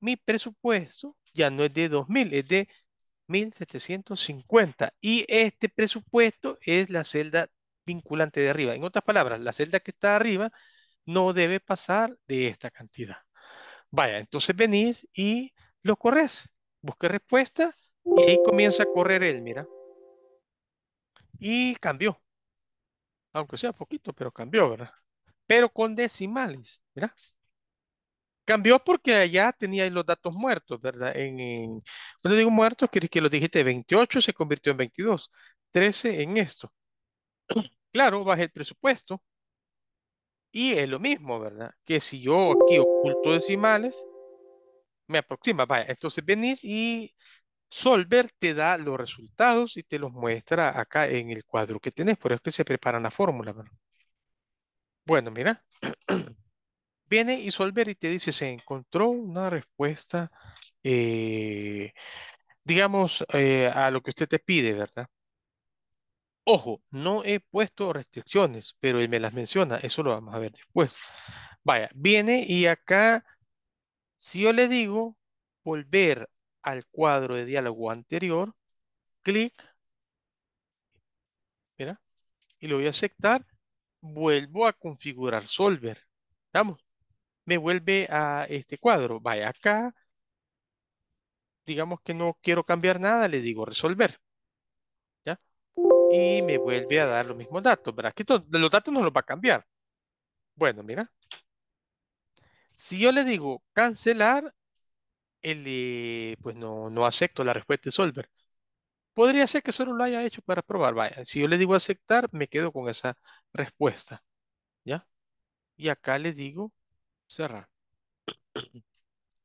mi presupuesto ya no es de 2.000, es de 1.750. Y este presupuesto es la celda vinculante de arriba. En otras palabras, la celda que está arriba no debe pasar de esta cantidad. Vaya, entonces venís y lo corres. busque respuesta y ahí comienza a correr él, mira. Y cambió. Aunque sea poquito, pero cambió, ¿verdad? Pero con decimales, ¿verdad? Cambió porque allá tenía los datos muertos, ¿verdad? En, cuando digo muertos, quiere que los dijiste 28 se convirtió en 22, 13 en esto. Claro, bajé el presupuesto. Y es lo mismo, ¿verdad? Que si yo aquí oculto decimales, me aproxima. Vaya, entonces venís y Solver te da los resultados y te los muestra acá en el cuadro que tenés. Por eso es que se preparan la fórmula. ¿verdad? Bueno, mira. viene y Solver y te dice, se encontró una respuesta, eh, digamos, eh, a lo que usted te pide, ¿verdad? Ojo, no he puesto restricciones, pero él me las menciona, eso lo vamos a ver después. Vaya, viene y acá, si yo le digo volver al cuadro de diálogo anterior, clic, mira, y lo voy a aceptar, vuelvo a configurar Solver. Vamos me vuelve a este cuadro. Vaya acá, digamos que no quiero cambiar nada, le digo resolver. ¿Ya? Y me vuelve a dar los mismos datos, ¿verdad? Que los datos no los va a cambiar. Bueno, mira. Si yo le digo cancelar, el, eh, pues no, no acepto la respuesta de Solver. Podría ser que solo lo haya hecho para probar. Vaya, si yo le digo aceptar, me quedo con esa respuesta. ¿Ya? Y acá le digo Cerrar.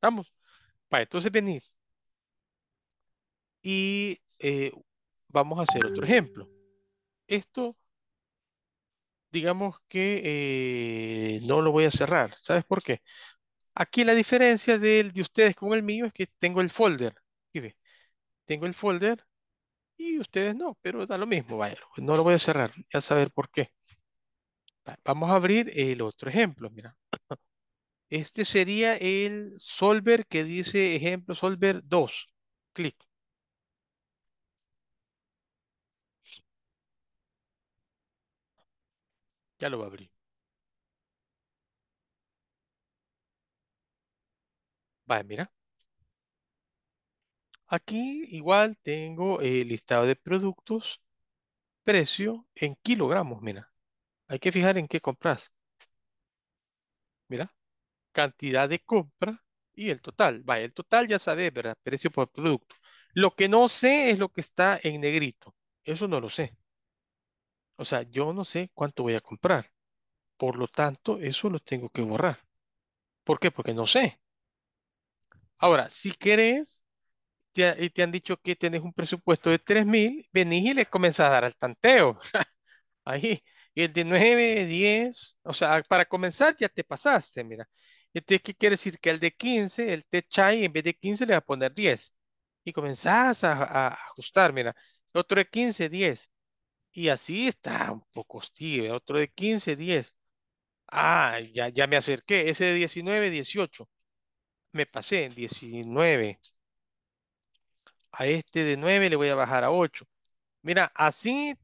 Vamos. Vale, entonces venís. Y eh, vamos a hacer otro ejemplo. Esto, digamos que eh, no lo voy a cerrar. ¿Sabes por qué? Aquí la diferencia del de ustedes con el mío es que tengo el folder. ve. Tengo el folder y ustedes no, pero da lo mismo. Pues no lo voy a cerrar. Ya saber por qué. Vamos a abrir el otro ejemplo. Mira. Este sería el solver que dice ejemplo solver 2. Clic. Ya lo va a Vale, mira. Aquí igual tengo el listado de productos, precio en kilogramos, mira. Hay que fijar en qué compras. Mira cantidad de compra y el total. Va, el total ya sabes, ¿verdad? Precio por producto. Lo que no sé es lo que está en negrito. Eso no lo sé. O sea, yo no sé cuánto voy a comprar. Por lo tanto, eso lo tengo que borrar. ¿Por qué? Porque no sé. Ahora, si querés, te, eh, te han dicho que tienes un presupuesto de 3000, venís y le comenzás a dar al tanteo. Ahí, y el de 9, 10, o sea, para comenzar ya te pasaste, mira. Entonces, ¿qué quiere decir? Que el de 15, el té chai, en vez de 15 le va a poner 10. Y comenzás a, ajustar, mira. Otro de 15, 10. Y así está un poco hostil. ¿eh? Otro de 15, 10. Ah, ya, ya me acerqué. Ese de 19, 18. Me pasé en 19. A este de 9 le voy a bajar a 8. Mira, así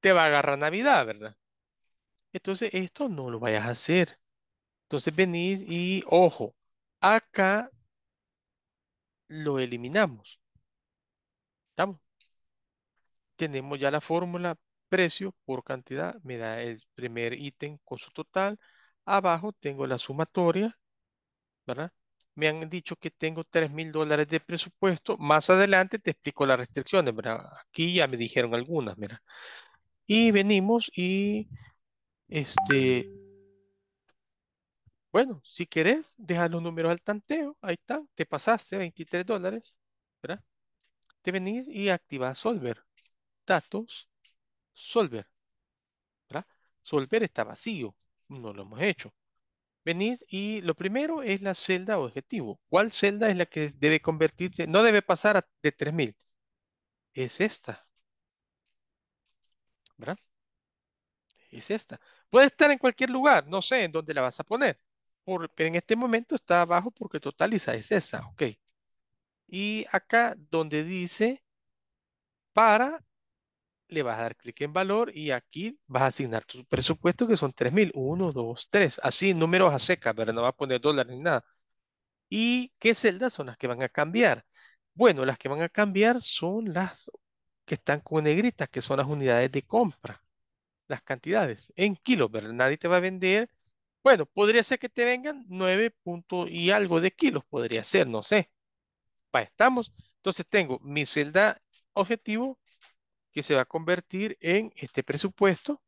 te va a agarrar Navidad, ¿verdad? Entonces, esto no lo vayas a hacer. Entonces venís y, ojo, acá lo eliminamos. ¿Estamos? Tenemos ya la fórmula precio por cantidad. Me da el primer ítem con su total. Abajo tengo la sumatoria, ¿verdad? Me han dicho que tengo tres mil dólares de presupuesto. Más adelante te explico las restricciones, ¿verdad? Aquí ya me dijeron algunas, mira. Y venimos y este bueno, si querés, deja los números al tanteo. Ahí está, te pasaste 23 dólares, Te venís y activas Solver. Datos, Solver. ¿verdad? Solver está vacío, no lo hemos hecho. Venís y lo primero es la celda objetivo. ¿Cuál celda es la que debe convertirse? No debe pasar de 3000. Es esta. ¿Verdad? Es esta. Puede estar en cualquier lugar, no sé en dónde la vas a poner. Porque en este momento está abajo porque totaliza es esa, ok. Y acá donde dice para, le vas a dar clic en valor y aquí vas a asignar tu presupuesto que son 3.000, 1, 2, 3, así números a seca, ¿verdad? No va a poner dólares ni nada. ¿Y qué celdas son las que van a cambiar? Bueno, las que van a cambiar son las que están con negritas, que son las unidades de compra, las cantidades en kilos, ¿verdad? Nadie te va a vender bueno, podría ser que te vengan 9 puntos y algo de kilos, podría ser, no sé. Pa estamos. Entonces tengo mi celda objetivo que se va a convertir en este presupuesto.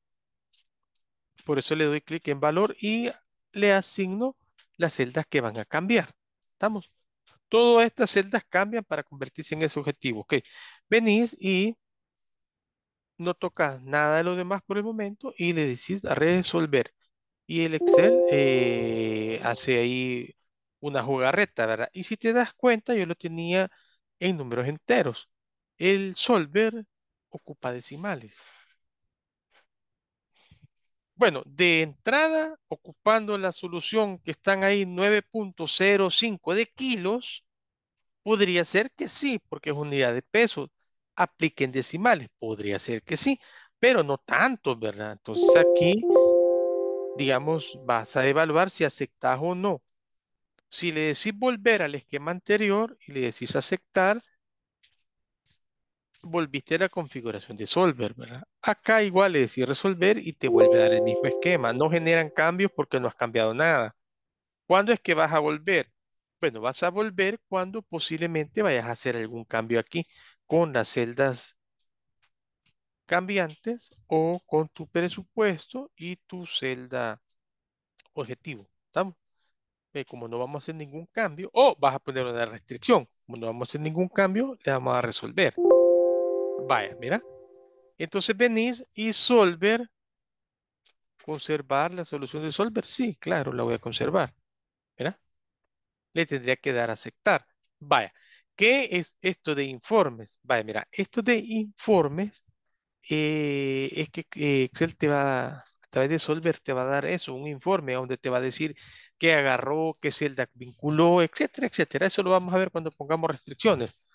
Por eso le doy clic en valor y le asigno las celdas que van a cambiar. ¿Estamos? Todas estas celdas cambian para convertirse en ese objetivo. Okay. venís y no tocas nada de lo demás por el momento y le decís a resolver. Y el Excel eh, hace ahí una jugarreta, ¿verdad? Y si te das cuenta, yo lo tenía en números enteros. El solver ocupa decimales. Bueno, de entrada, ocupando la solución que están ahí 9.05 de kilos, podría ser que sí, porque es unidad de peso. Apliquen decimales, podría ser que sí, pero no tanto, ¿verdad? Entonces aquí digamos, vas a evaluar si aceptas o no. Si le decís volver al esquema anterior y le decís aceptar, volviste a la configuración de solver, ¿verdad? Acá igual le decís resolver y te vuelve a dar el mismo esquema. No generan cambios porque no has cambiado nada. ¿Cuándo es que vas a volver? Bueno, vas a volver cuando posiblemente vayas a hacer algún cambio aquí con las celdas cambiantes o con tu presupuesto y tu celda objetivo. ¿Estamos? Eh, como no vamos a hacer ningún cambio, o vas a poner una restricción. Como no vamos a hacer ningún cambio, le vamos a resolver. Vaya, mira. Entonces venís y solver, conservar la solución de solver. Sí, claro, la voy a conservar. Mira. Le tendría que dar aceptar. Vaya. ¿Qué es esto de informes? Vaya, mira, esto de informes eh, es que Excel te va, a través de Solver, te va a dar eso, un informe donde te va a decir qué agarró, qué celda vinculó, etcétera, etcétera. Eso lo vamos a ver cuando pongamos restricciones.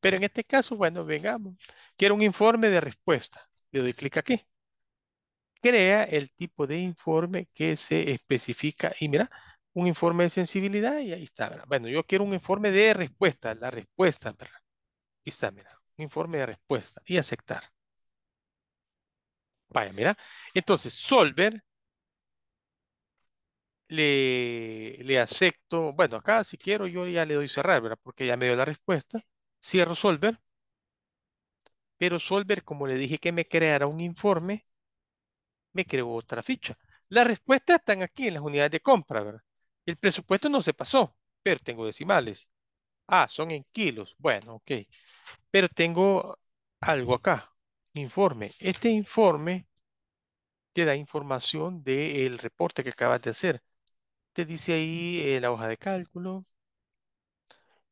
Pero en este caso, bueno, vengamos. Quiero un informe de respuesta. Le doy clic aquí. Crea el tipo de informe que se especifica. Y mira, un informe de sensibilidad y ahí está. Bueno, yo quiero un informe de respuesta. La respuesta, ¿verdad? Aquí está, mira. Un informe de respuesta y aceptar. Vaya, mira. Entonces, solver, le, acepto, bueno, acá si quiero yo ya le doy cerrar, ¿verdad? Porque ya me dio la respuesta. Cierro solver. Pero solver, como le dije que me creara un informe, me creó otra ficha. Las respuestas están aquí en las unidades de compra, ¿verdad? El presupuesto no se pasó, pero tengo decimales. Ah, son en kilos. Bueno, ok. Pero tengo algo acá informe. Este informe te da información del reporte que acabas de hacer. Te dice ahí eh, la hoja de cálculo,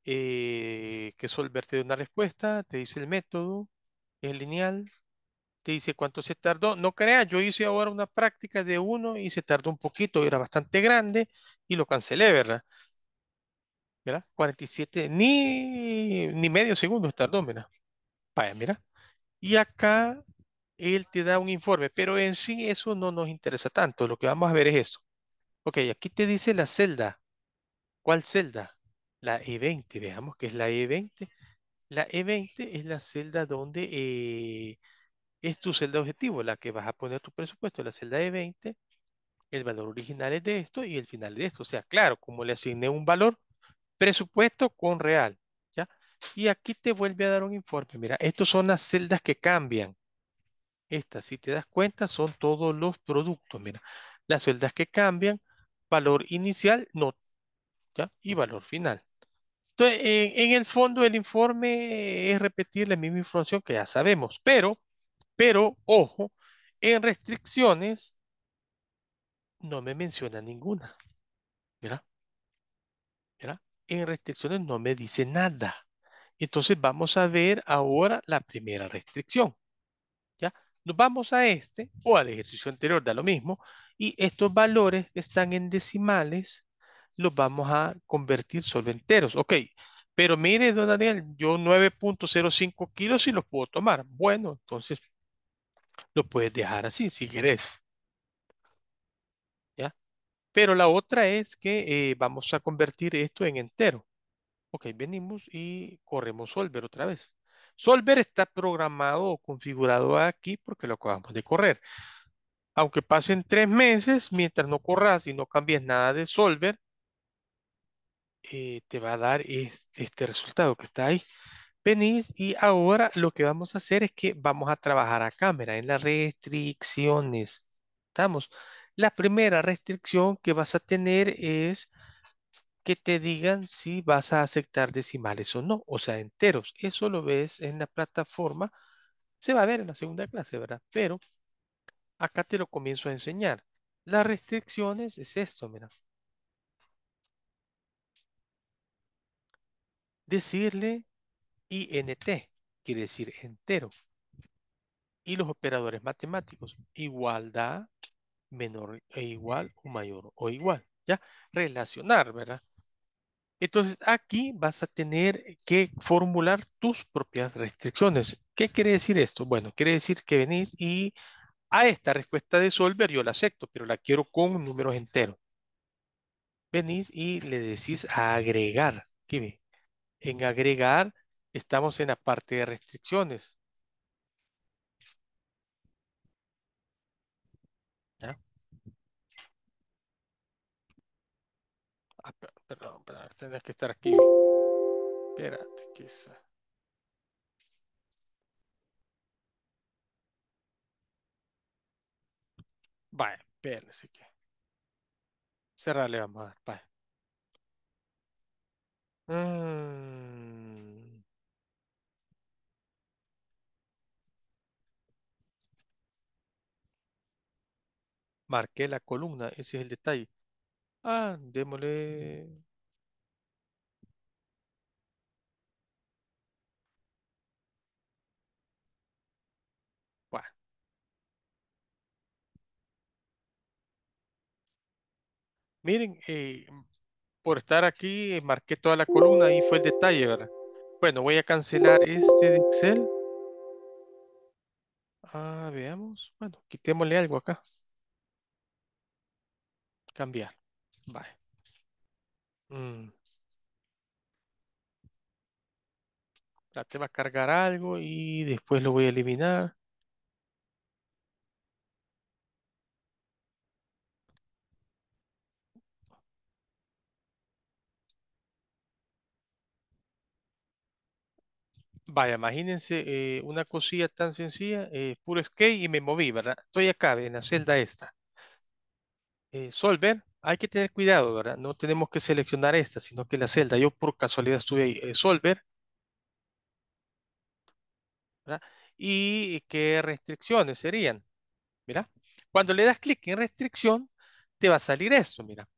eh, que que solverte de una respuesta, te dice el método, es lineal, te dice cuánto se tardó. No creas, yo hice ahora una práctica de uno y se tardó un poquito, era bastante grande y lo cancelé, ¿verdad? ¿Verdad? 47, ni, ni medio segundo tardó, mira. Vaya, mira. Y acá él te da un informe, pero en sí eso no nos interesa tanto. Lo que vamos a ver es esto. Ok, aquí te dice la celda. ¿Cuál celda? La E20, veamos que es la E20. La E20 es la celda donde eh, es tu celda objetivo, la que vas a poner tu presupuesto, la celda E20. El valor original es de esto y el final de esto. O sea, claro, como le asigné un valor, presupuesto con real. Y aquí te vuelve a dar un informe. Mira, estas son las celdas que cambian. Estas, si te das cuenta, son todos los productos. Mira, las celdas que cambian, valor inicial, no, y valor final. Entonces, en, en, el fondo el informe es repetir la misma información que ya sabemos, pero, pero, ojo, en restricciones no me menciona ninguna. Mira, mira, en restricciones no me dice nada. Entonces vamos a ver ahora la primera restricción. ¿Ya? Nos vamos a este o al ejercicio anterior, da lo mismo. Y estos valores que están en decimales los vamos a convertir solo enteros. Ok, pero mire, don Daniel, yo 9.05 kilos y los puedo tomar. Bueno, entonces lo puedes dejar así si quieres. ¿Ya? Pero la otra es que eh, vamos a convertir esto en entero. Ok, venimos y corremos Solver otra vez. Solver está programado o configurado aquí porque lo acabamos de correr. Aunque pasen tres meses, mientras no corras y no cambies nada de Solver, eh, te va a dar este, resultado que está ahí. Venís y ahora lo que vamos a hacer es que vamos a trabajar a cámara en las restricciones. ¿Estamos? La primera restricción que vas a tener es que te digan si vas a aceptar decimales o no, o sea, enteros. Eso lo ves en la plataforma, se va a ver en la segunda clase, ¿verdad? Pero acá te lo comienzo a enseñar. Las restricciones es esto, mira. Decirle INT, quiere decir entero. Y los operadores matemáticos, igualdad, menor e igual o mayor o igual. ¿Ya? Relacionar, ¿verdad? Entonces aquí vas a tener que formular tus propias restricciones. ¿Qué quiere decir esto? Bueno, quiere decir que venís y a esta respuesta de Solver yo la acepto, pero la quiero con números enteros. Venís y le decís agregar. ¿qué ve. En agregar estamos en la parte de restricciones. tendrás que estar aquí. Espérate, quizá. Vale, espérate así que. Cerrarle, vamos a dar, vaya mm. Marqué la columna, ese es el detalle. Ah, démosle. miren, eh, por estar aquí, eh, marqué toda la columna, y fue el detalle, ¿verdad? Bueno, voy a cancelar este de Excel. Ah, veamos. Bueno, quitémosle algo acá. Cambiar. Vale. Mm, va a cargar algo y después lo voy a eliminar. Vaya, imagínense eh, una cosilla tan sencilla, eh, puro skate y me moví, ¿verdad? Estoy acá en la celda esta. Eh, solver, hay que tener cuidado, ¿verdad? No tenemos que seleccionar esta, sino que la celda. Yo por casualidad estuve ahí, eh, Solver. ¿verdad? ¿Y qué restricciones serían? Mira, cuando le das clic en restricción, te va a salir esto, mira.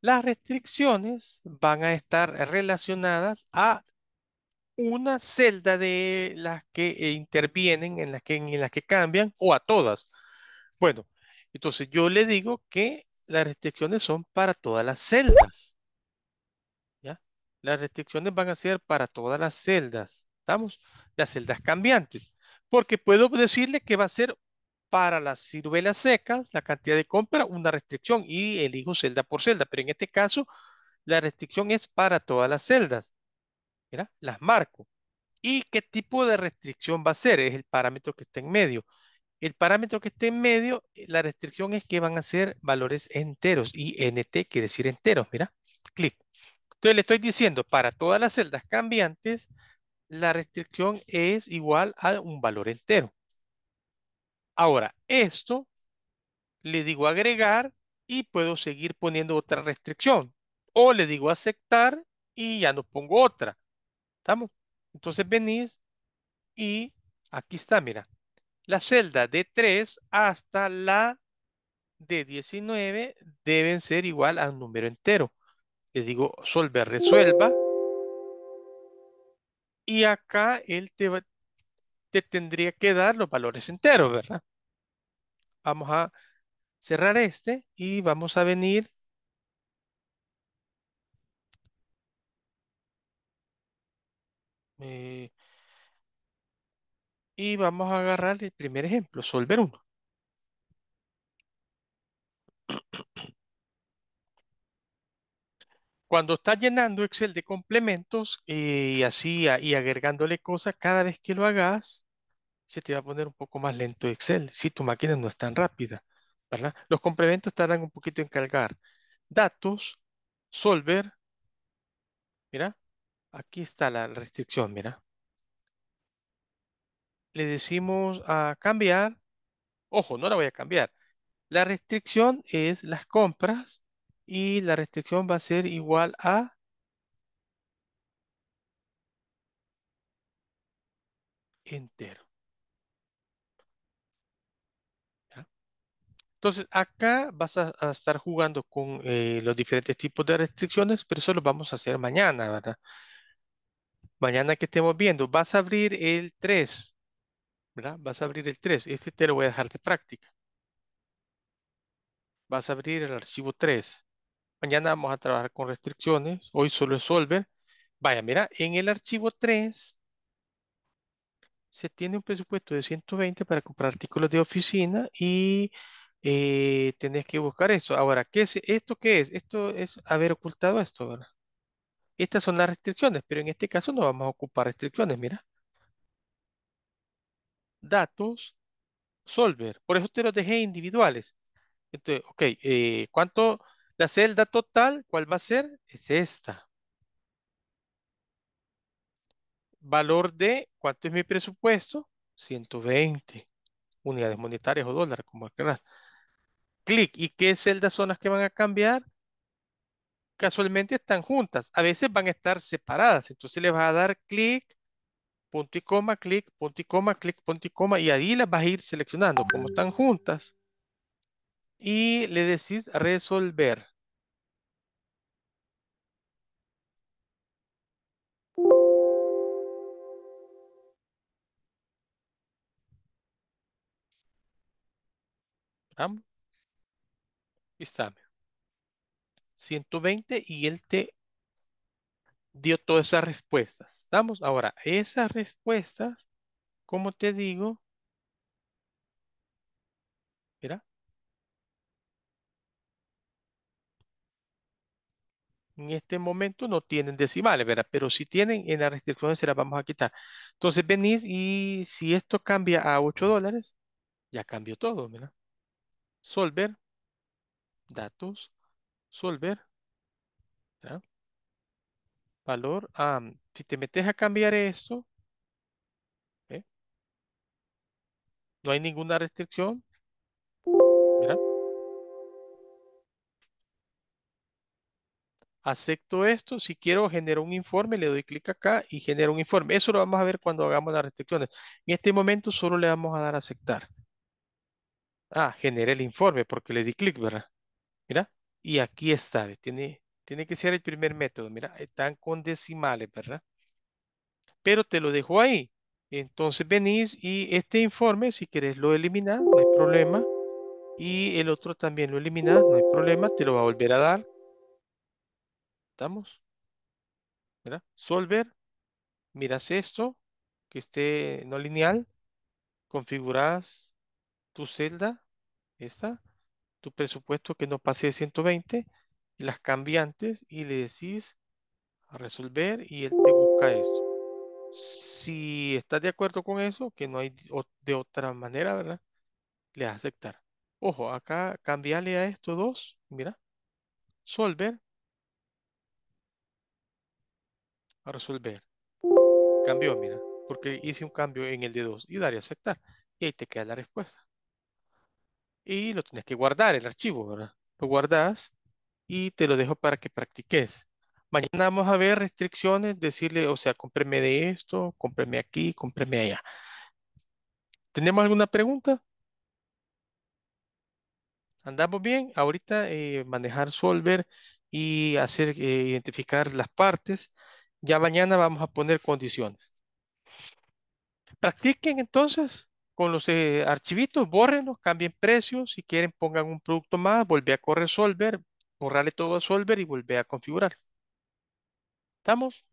Las restricciones van a estar relacionadas a una celda de las que intervienen, en las que, en las que cambian, o a todas. Bueno, entonces yo le digo que las restricciones son para todas las celdas. ¿Ya? Las restricciones van a ser para todas las celdas. ¿Estamos? Las celdas cambiantes. Porque puedo decirle que va a ser para las ciruelas secas, la cantidad de compra, una restricción y elijo celda por celda. Pero en este caso, la restricción es para todas las celdas. ¿Ya? Las marco. ¿Y qué tipo de restricción va a ser? Es el parámetro que está en medio. El parámetro que esté en medio, eh, la restricción es que van a ser valores enteros. Y NT quiere decir enteros, mira. Clic. Entonces le estoy diciendo, para todas las celdas cambiantes, la restricción es igual a un valor entero. Ahora, esto le digo agregar y puedo seguir poniendo otra restricción. O le digo aceptar y ya no pongo otra. ¿Estamos? Entonces venís y aquí está, mira. La celda de 3 hasta la de 19 deben ser igual a un número entero. Les digo, solver, resuelva. Y acá él te, tendría que dar los valores enteros, ¿verdad? Vamos a cerrar este y vamos a venir eh, y vamos a agarrar el primer ejemplo, solver 1. Cuando estás llenando Excel de complementos eh, y así y agregándole cosas, cada vez que lo hagas, se te va a poner un poco más lento Excel, si tu máquina no es tan rápida, ¿verdad? Los complementos tardan un poquito en cargar. Datos, solver, mira, aquí está la restricción, mira le decimos a cambiar. Ojo, no la voy a cambiar. La restricción es las compras y la restricción va a ser igual a entero. Entonces acá vas a, estar jugando con eh, los diferentes tipos de restricciones, pero eso lo vamos a hacer mañana, ¿verdad? Mañana que estemos viendo, vas a abrir el 3, Vas a abrir el 3. Este te lo voy a dejar de práctica. Vas a abrir el archivo 3. Mañana vamos a trabajar con restricciones. Hoy solo es solver. Vaya, mira, en el archivo 3 se tiene un presupuesto de 120 para comprar artículos de oficina y eh, tenés que buscar eso. Ahora, ¿qué es, ¿esto qué es? Esto es haber ocultado esto, ¿verdad? Estas son las restricciones, pero en este caso no vamos a ocupar restricciones, mira datos, solver. Por eso te los dejé individuales. Entonces, ok, eh, ¿cuánto? La celda total, ¿cuál va a ser? Es esta. Valor de, ¿cuánto es mi presupuesto? 120 unidades monetarias o dólares, como quieras. Clic. ¿Y qué celdas son las que van a cambiar? Casualmente están juntas. A veces van a estar separadas. Entonces le vas a dar clic punto y coma, clic, punto y coma, clic, punto y coma, y ahí las vas a ir seleccionando como están juntas. Y le decís resolver. Vamos. Está. 120 y él te dio todas esas respuestas. ¿Estamos? Ahora, esas respuestas, como te digo, mira, en este momento no tienen decimales, ¿verdad? Pero si tienen en la restricción se las vamos a quitar. Entonces venís y si esto cambia a 8 dólares, ya cambió todo, ¿verdad? Solver, datos, solver, ¿verdad? valor. Ah, si te metes a cambiar esto, ¿eh? no hay ninguna restricción. Acepto esto. Si quiero genero un informe, le doy clic acá y genero un informe. Eso lo vamos a ver cuando hagamos las restricciones. En este momento solo le vamos a dar a aceptar. Ah, generé el informe porque le di clic, ¿verdad? Mira. Y aquí está. Tiene tiene que ser el primer método. Mira, están con decimales, ¿verdad? Pero te lo dejo ahí. Entonces venís y este informe, si querés, lo eliminar, no hay problema. Y el otro también lo eliminas, no hay problema, te lo va a volver a dar. ¿Estamos? ¿Verdad? Solver, miras esto, que esté no lineal, configuras tu celda, esta, tu presupuesto que no pase de 120, las cambiantes y le decís resolver y él te busca esto. Si estás de acuerdo con eso, que no hay de otra manera, ¿verdad? Le das aceptar. Ojo, acá cambiarle a esto dos, mira, solver, a resolver. Cambió, mira, porque hice un cambio en el de dos, y darle aceptar. Y ahí te queda la respuesta. Y lo tienes que guardar, el archivo, ¿verdad? Lo guardas y te lo dejo para que practiques. Mañana vamos a ver restricciones, decirle, o sea, cómpreme de esto, cómpreme aquí, cómpreme allá. ¿Tenemos alguna pregunta? ¿Andamos bien? Ahorita eh, manejar Solver y hacer, eh, identificar las partes. Ya mañana vamos a poner condiciones. Practiquen entonces con los eh, archivitos, bórrenlos, cambien precios. Si quieren, pongan un producto más, volví a correr Solver, borrarle todo a Solver y volver a configurar. ¿Estamos?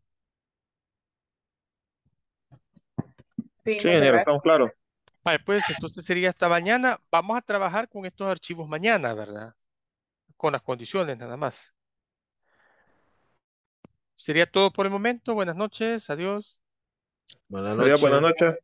Sí, sí estamos claros. Vale, pues entonces sería hasta mañana. Vamos a trabajar con estos archivos mañana, ¿verdad? Con las condiciones nada más. Sería todo por el momento. Buenas noches. Adiós. Buenas noches. Buenas noches.